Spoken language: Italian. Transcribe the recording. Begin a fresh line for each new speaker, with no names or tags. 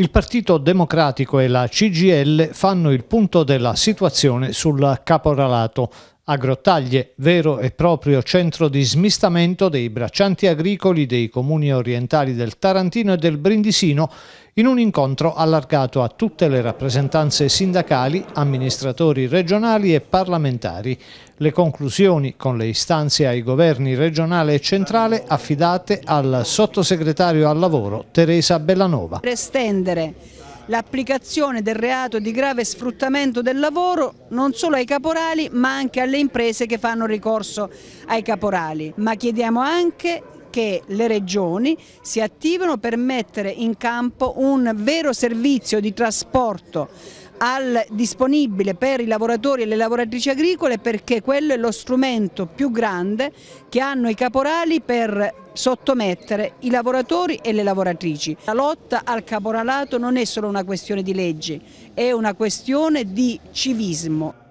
Il Partito Democratico e la CGL fanno il punto della situazione sul caporalato. Agrottaglie, vero e proprio centro di smistamento dei braccianti agricoli dei comuni orientali del Tarantino e del Brindisino, in un incontro allargato a tutte le rappresentanze sindacali, amministratori regionali e parlamentari. Le conclusioni con le istanze ai governi regionale e centrale affidate al sottosegretario al lavoro Teresa Bellanova.
Per l'applicazione del reato di grave sfruttamento del lavoro non solo ai caporali ma anche alle imprese che fanno ricorso ai caporali. Ma chiediamo anche che le regioni si attivino per mettere in campo un vero servizio di trasporto al disponibile per i lavoratori e le lavoratrici agricole perché quello è lo strumento più grande che hanno i caporali per sottomettere i lavoratori e le lavoratrici. La lotta al caporalato non è solo una questione di leggi, è una questione di civismo.